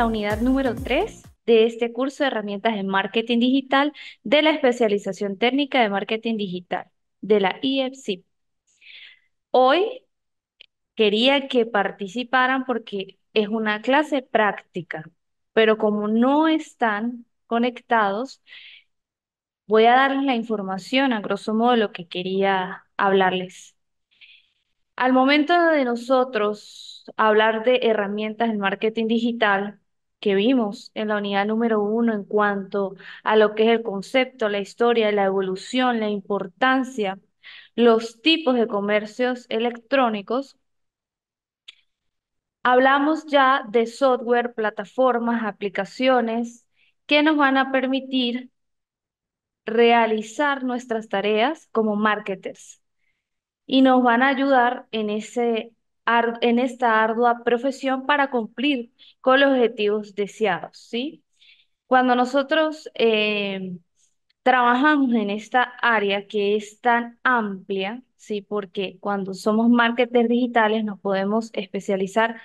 la unidad número 3 de este curso de herramientas de marketing digital de la especialización técnica de marketing digital de la IFC. Hoy quería que participaran porque es una clase práctica, pero como no están conectados, voy a darles la información a grosso modo de lo que quería hablarles. Al momento de nosotros hablar de herramientas en marketing digital, que vimos en la unidad número uno en cuanto a lo que es el concepto, la historia, la evolución, la importancia, los tipos de comercios electrónicos. Hablamos ya de software, plataformas, aplicaciones que nos van a permitir realizar nuestras tareas como marketers y nos van a ayudar en ese en esta ardua profesión para cumplir con los objetivos deseados, ¿sí? Cuando nosotros em, trabajamos en esta área que es tan amplia, ¿sí? Porque cuando somos marketers digitales nos podemos especializar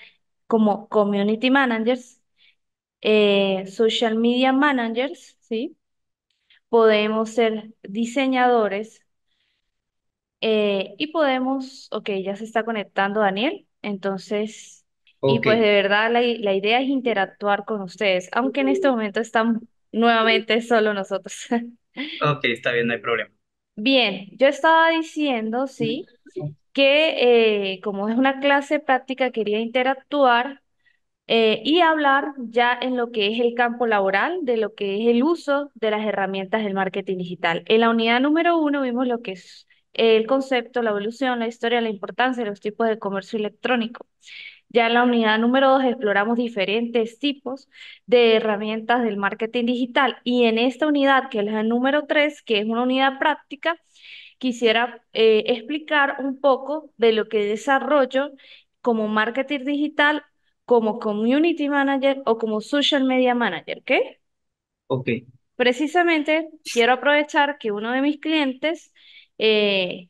como community managers, eh, social media managers, ¿sí? Podemos ser diseñadores, eh, y podemos, ok, ya se está conectando Daniel, entonces, y pues de verdad la, idea es interactuar con ustedes, aunque en este momento estamos nuevamente solo nosotros. ok, está bien, no hay problema. Bien, yo estaba diciendo, sí, que eh, como es una clase práctica, quería interactuar eh, y hablar ya en lo que es el campo laboral, de lo que es el uso de las herramientas del marketing digital. En la unidad número uno vimos lo que es el concepto, la evolución, la historia, la importancia de los tipos de comercio electrónico. Ya en la unidad número dos exploramos diferentes tipos de herramientas del marketing digital y en esta unidad, que es la número tres, que es una unidad práctica, quisiera eh, explicar un poco de lo que desarrollo como marketing digital, como community manager o como social media manager, ¿qué? Ok. Precisamente quiero aprovechar que uno de mis clientes eh,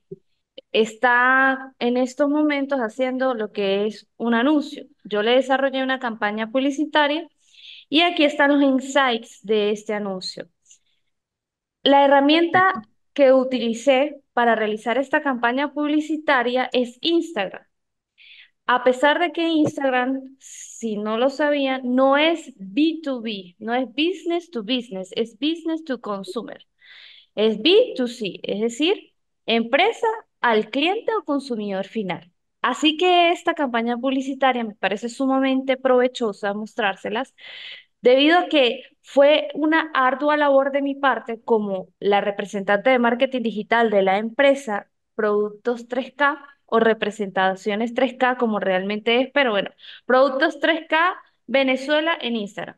está en estos momentos haciendo lo que es un anuncio. Yo le desarrollé una campaña publicitaria y aquí están los insights de este anuncio. La herramienta que utilicé para realizar esta campaña publicitaria es Instagram. A pesar de que Instagram, si no lo sabían, no es B2B, no es business to business, es business to consumer. Es B2C, es decir, empresa al cliente o consumidor final. Así que esta campaña publicitaria me parece sumamente provechosa mostrárselas, debido a que fue una ardua labor de mi parte como la representante de marketing digital de la empresa Productos 3K o representaciones 3K como realmente es, pero bueno, Productos 3K Venezuela en Instagram,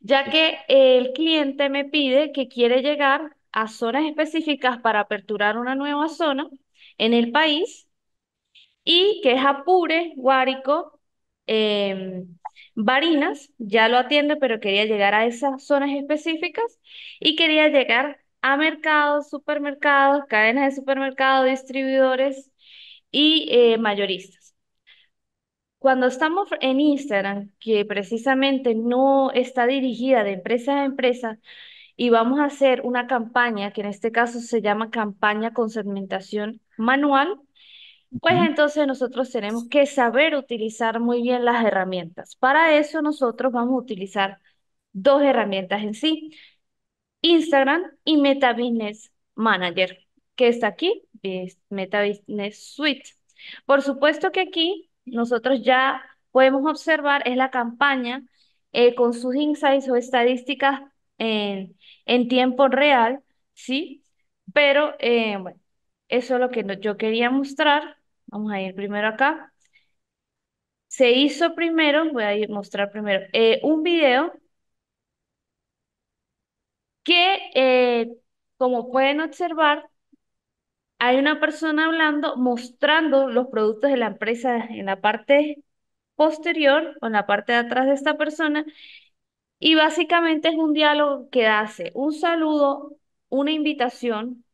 ya que el cliente me pide que quiere llegar a zonas específicas para aperturar una nueva zona en el país y que es Apure, Guárico, eh, em, Barinas, ya lo atiende, pero quería llegar a esas zonas específicas y quería llegar a mercados, supermercados, cadenas de supermercados, distribuidores y eh, mayoristas. Cuando estamos en Instagram, que precisamente no está dirigida de empresa a empresa, y vamos a hacer una campaña que en este caso se llama campaña con segmentación manual, pues entonces nosotros tenemos que saber utilizar muy bien las herramientas. Para eso nosotros vamos a utilizar dos herramientas en sí, Instagram y Meta Business Manager, que está aquí, Meta Business Suite. Por supuesto que aquí nosotros ya podemos observar es la campaña eh, con sus insights o estadísticas en, tiempo real, ¿sí? Pero eh, bueno, eso es lo que yo quería mostrar. Vamos a ir primero acá. Se hizo primero, voy a ir mostrar primero, eh, un video que, eh, como pueden observar, hay una persona hablando, mostrando los productos de la empresa en la parte posterior o en la parte de atrás de esta persona y básicamente es un diálogo que hace un saludo, una invitación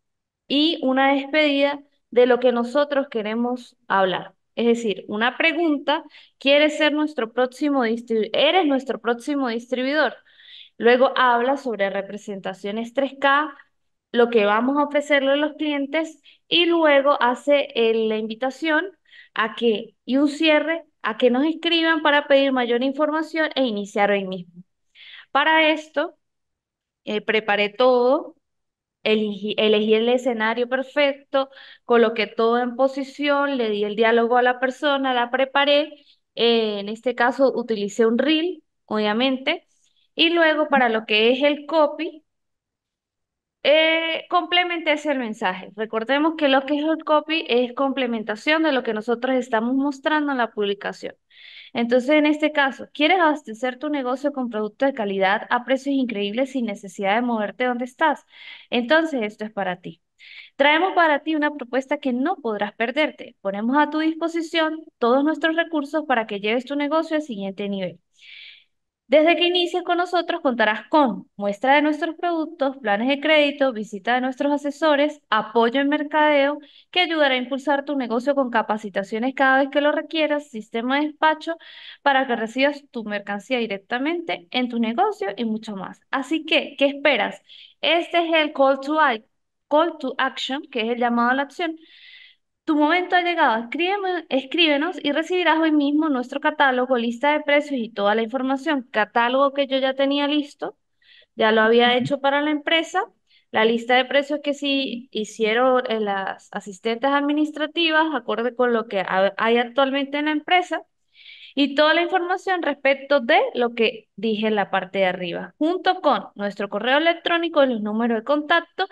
y una despedida de lo que nosotros queremos hablar. Es decir, una pregunta, ¿quieres ser nuestro próximo ¿Eres nuestro próximo distribuidor? Luego habla sobre representaciones 3K, lo que vamos a ofrecerle a los clientes y luego hace eh, la invitación a que y un cierre a que nos escriban para pedir mayor información e iniciar hoy mismo. Para esto, eh, preparé todo, elegí, el escenario perfecto, coloqué todo en posición, le di el diálogo a la persona, la preparé. Eh, en este caso, utilicé un reel, obviamente. Y luego, para lo que es el copy, eh, complementé ese mensaje. Recordemos que lo que es el copy es complementación de lo que nosotros estamos mostrando en la publicación. Entonces, en este caso, ¿quieres abastecer tu negocio con productos de calidad a precios increíbles sin necesidad de moverte donde estás? Entonces, esto es para ti. Traemos para ti una propuesta que no podrás perderte. Ponemos a tu disposición todos nuestros recursos para que lleves tu negocio al siguiente nivel. Desde que inicies con nosotros contarás con muestra de nuestros productos, planes de crédito, visita de nuestros asesores, apoyo en mercadeo que ayudará a impulsar tu negocio con capacitaciones cada vez que lo requieras, sistema de despacho para que recibas tu mercancía directamente en tu negocio y mucho más. Así que, ¿qué esperas? Este es el call to, call to action, que es el llamado a la acción tu momento ha llegado. escríbenos y recibirás hoy mismo nuestro catálogo, lista de precios y toda la información. Catálogo que yo ya tenía listo, ya lo había hecho para la empresa. La lista de precios que sí hicieron eh, las asistentes administrativas, acorde con lo que hay actualmente en la empresa y toda la información respecto de lo que dije en la parte de arriba, junto con nuestro correo electrónico y los números de contacto.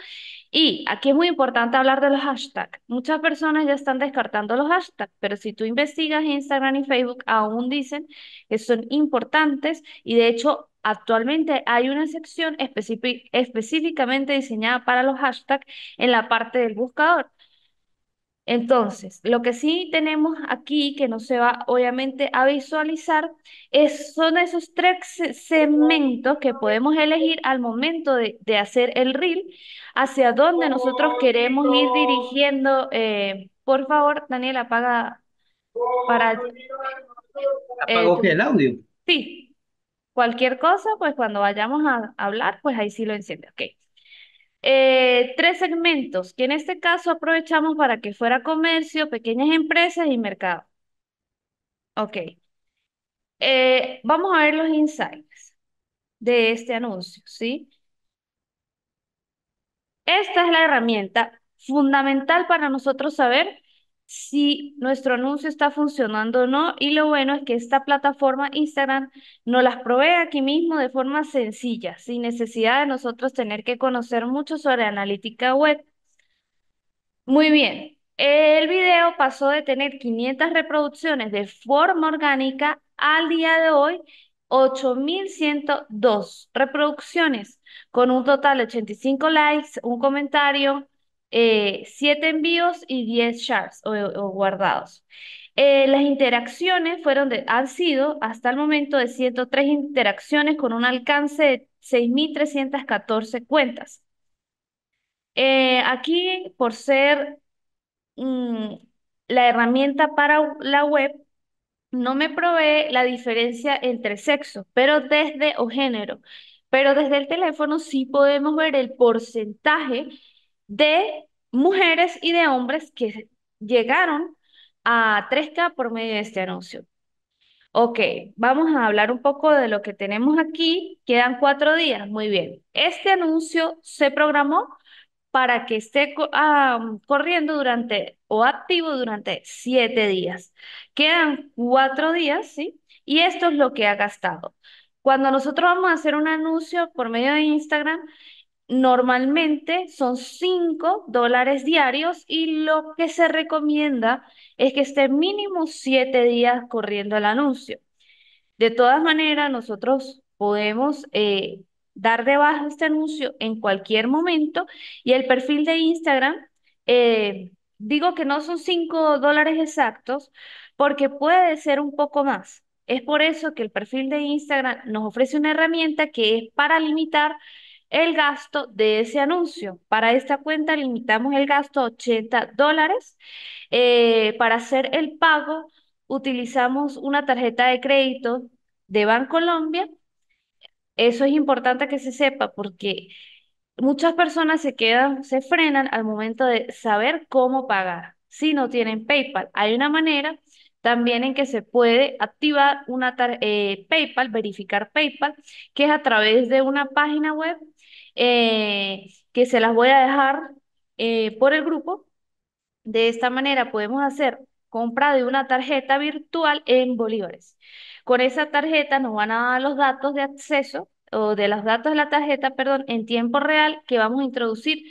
Y aquí es muy importante hablar de los hashtags. Muchas personas ya están descartando los hashtags, pero si tú investigas Instagram y Facebook, aún dicen que son importantes y de hecho Actualmente hay una sección específicamente diseñada para los hashtags en la parte del buscador. Entonces, lo que sí tenemos aquí, que no se va obviamente a visualizar, es, son esos tres segmentos que podemos elegir al momento de, hacer el reel, hacia dónde nosotros queremos ir dirigiendo. Eh, por favor, Daniel, apaga para... Eh, ¿Apago el audio? Sí. Cualquier cosa, pues cuando vayamos a hablar, pues ahí sí lo enciende. Ok. Eh, tres segmentos que en este caso aprovechamos para que fuera comercio, pequeñas empresas y mercado. Ok. Eh, vamos a ver los insights de este anuncio, ¿sí? Esta es la herramienta fundamental para nosotros saber si nuestro anuncio está funcionando o no. Y lo bueno es que esta plataforma Instagram nos las provee aquí mismo de forma sencilla, sin necesidad de nosotros tener que conocer mucho sobre analítica web. Muy bien, el video pasó de tener 500 reproducciones de forma orgánica al día de hoy 8.102 reproducciones, con un total de 85 likes, un comentario, 7 eh, envíos y 10 shards o, guardados. Eh, las interacciones fueron han sido hasta el momento de 103 interacciones con un alcance de 6.314 cuentas. Eh, aquí, por ser mm, la herramienta para la web, no me provee la diferencia entre sexo, pero desde o género. Pero desde el teléfono sí podemos ver el porcentaje de mujeres y de hombres que llegaron a 3K por medio de este anuncio. Ok, vamos a hablar un poco de lo que tenemos aquí. Quedan cuatro días. Muy bien. Este anuncio se programó para que esté corriendo durante o activo durante siete días. Quedan cuatro días, ¿sí? Y esto es lo que ha gastado. Cuando nosotros vamos a hacer un anuncio por medio de Instagram, Normalmente son 5 dólares diarios y lo que se recomienda es que esté mínimo 7 días corriendo el anuncio. De todas maneras, nosotros podemos eh, dar de baja este anuncio en cualquier momento y el perfil de Instagram, eh, digo que no son 5 dólares exactos porque puede ser un poco más. Es por eso que el perfil de Instagram nos ofrece una herramienta que es para limitar el gasto de ese anuncio. Para esta cuenta limitamos el gasto a 80 dólares. Eh, para hacer el pago utilizamos una tarjeta de crédito de Bancolombia. Eso es importante que se sepa porque muchas personas se quedan, se frenan al momento de saber cómo pagar. Si no tienen PayPal, hay una manera también en que se puede activar una eh, PayPal, verificar PayPal, que es a través de una página web eh, que se las voy a dejar eh, por el grupo. De esta manera podemos hacer compra de una tarjeta virtual en bolívares. Con esa tarjeta nos van a dar los datos de acceso o de los datos de la tarjeta, perdón, en tiempo real que vamos a introducir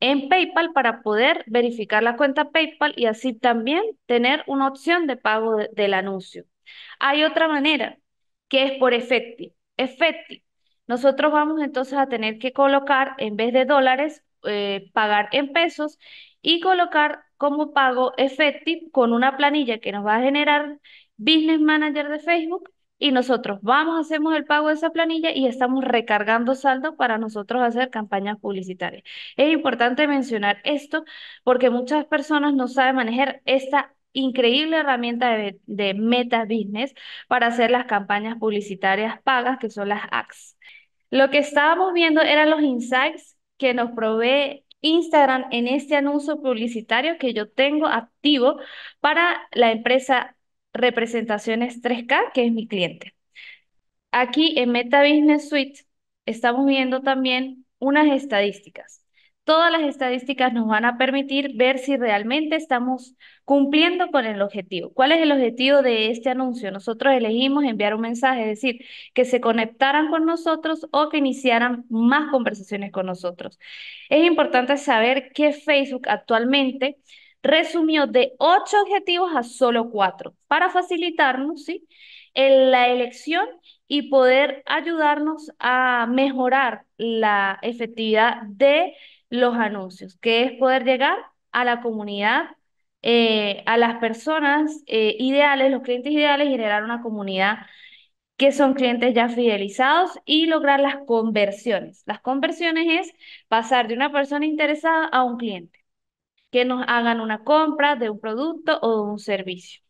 en PayPal para poder verificar la cuenta PayPal y así también tener una opción de pago del anuncio. Hay otra manera que es por Efecti, Efecti nosotros vamos entonces a tener que colocar, en vez de dólares, eh, pagar en pesos y colocar como pago efectivo con una planilla que nos va a generar Business Manager de Facebook y nosotros vamos, hacemos el pago de esa planilla y estamos recargando saldo para nosotros hacer campañas publicitarias. Es importante mencionar esto porque muchas personas no saben manejar esta increíble herramienta de, de Meta Business para hacer las campañas publicitarias pagas que son las ads. Lo que estábamos viendo eran los insights que nos provee Instagram en este anuncio publicitario que yo tengo activo para la empresa Representaciones 3K, que es mi cliente. Aquí en Meta Business Suite estamos viendo también unas estadísticas. Todas las estadísticas nos van a permitir ver si realmente estamos cumpliendo con el objetivo. ¿Cuál es el objetivo de este anuncio? Nosotros elegimos enviar un mensaje, es decir, que se conectaran con nosotros o que iniciaran más conversaciones con nosotros. Es importante saber que Facebook actualmente resumió de ocho objetivos a solo cuatro para facilitarnos ¿sí? en la elección y poder ayudarnos a mejorar la efectividad de los anuncios, que es poder llegar a la comunidad, eh, a las personas eh, ideales, los clientes ideales, generar una comunidad que son clientes ya fidelizados y lograr las conversiones. Las conversiones es pasar de una persona interesada a un cliente, que nos hagan una compra de un producto o de un servicio.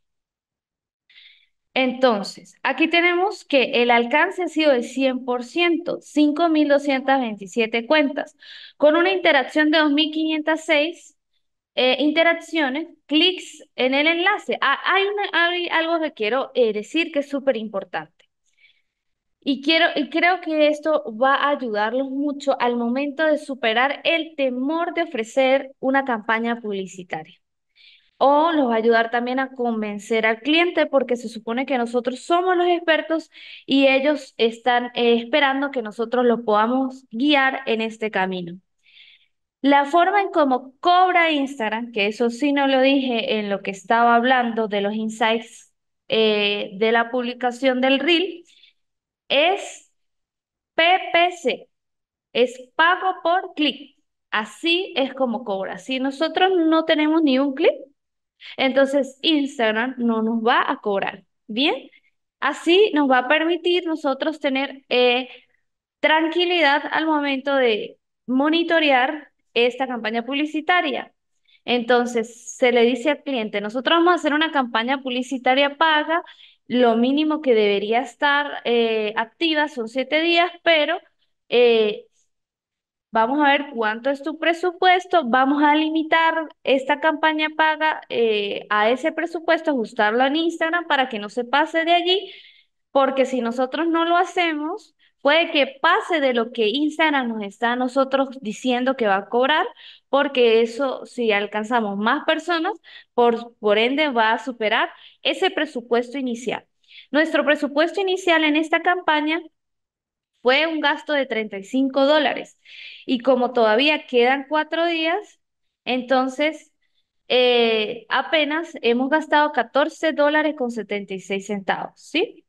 Entonces, aquí tenemos que el alcance ha sido de 100%, 5.227 cuentas, con una interacción de 2.506 eh, interacciones, clics en el enlace. Ah, hay, algo que quiero eh, decir que es súper importante. Y, quiero, y creo que esto va a ayudarlos mucho al momento de superar el temor de ofrecer una campaña publicitaria o los va a ayudar también a convencer al cliente porque se supone que nosotros somos los expertos y ellos están eh, esperando que nosotros los podamos guiar en este camino. La forma en cómo cobra Instagram, que eso sí no lo dije en lo que estaba hablando de los insights eh, de la publicación del reel, es PPC, es pago por clic. Así es como cobra. Si nosotros no tenemos ni un clic, entonces, Instagram no nos va a cobrar, ¿bien? Así nos va a permitir nosotros tener eh, tranquilidad al momento de monitorear esta campaña publicitaria. Entonces, se le dice al cliente, nosotros vamos a hacer una campaña publicitaria paga, lo mínimo que debería estar eh, activa son siete días, pero eh, Vamos a ver cuánto es tu presupuesto, vamos a limitar esta campaña paga eh, a ese presupuesto, ajustarlo en Instagram para que no se pase de allí, porque si nosotros no lo hacemos, puede que pase de lo que Instagram nos está a nosotros diciendo que va a cobrar, porque eso, si alcanzamos más personas, por ende va a superar ese presupuesto inicial. Nuestro presupuesto inicial en esta campaña fue un gasto de 35 dólares. Y como todavía quedan cuatro días, entonces eh, apenas hemos gastado 14 dólares con 76 centavos, ¿sí?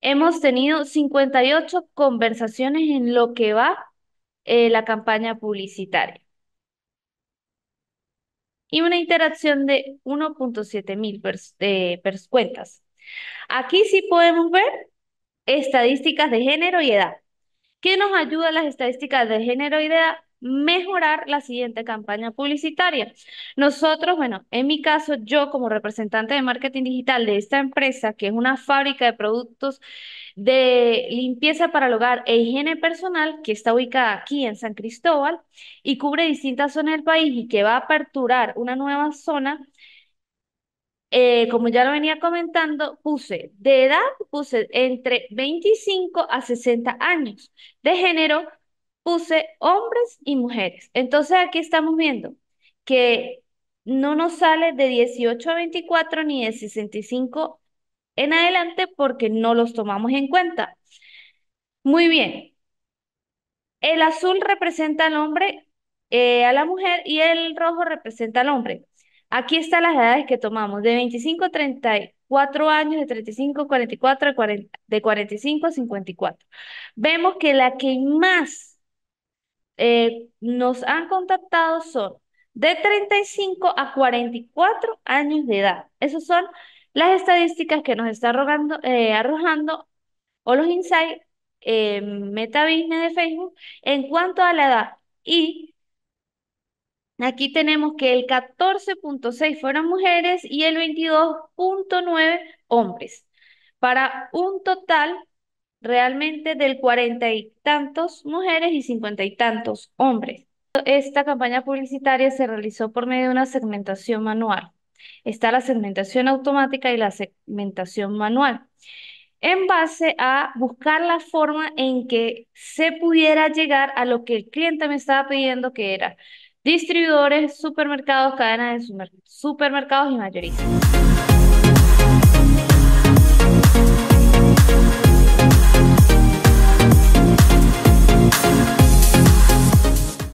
Hemos tenido 58 conversaciones en lo que va eh, la campaña publicitaria. Y una interacción de 1.7 mil per cuentas. Aquí sí podemos ver estadísticas de género y edad. ¿Qué nos ayuda las estadísticas de género y edad? mejorar la siguiente campaña publicitaria. Nosotros, bueno, en mi caso, yo como representante de marketing digital de esta empresa, que es una fábrica de productos de limpieza para el hogar e higiene personal, que está ubicada aquí en San Cristóbal y cubre distintas zonas del país y que va a aperturar una nueva zona eh, como ya lo venía comentando, puse de edad, puse entre 25 a 60 años. De género, puse hombres y mujeres. Entonces aquí estamos viendo que no nos sale de 18 a 24 ni de 65 en adelante porque no los tomamos en cuenta. Muy bien. El azul representa al hombre, eh, a la mujer y el rojo representa al hombre. Aquí están las edades que tomamos, de 25 a 34 años, de 35 a 44, de, 45 a 54. Vemos que la que más eh, nos han contactado son de 35 a 44 años de edad. Esas son las estadísticas que nos está eh, arrojando o los insights eh, Meta de Facebook en cuanto a la edad. Y Aquí tenemos que el 14.6 fueron mujeres y el 22.9 hombres, para un total realmente del cuarenta y tantos mujeres y cincuenta y tantos hombres. Esta campaña publicitaria se realizó por medio de una segmentación manual. Está la segmentación automática y la segmentación manual. En base a buscar la forma en que se pudiera llegar a lo que el cliente me estaba pidiendo que era distribuidores, supermercados, cadenas de supermercados y mayoristas.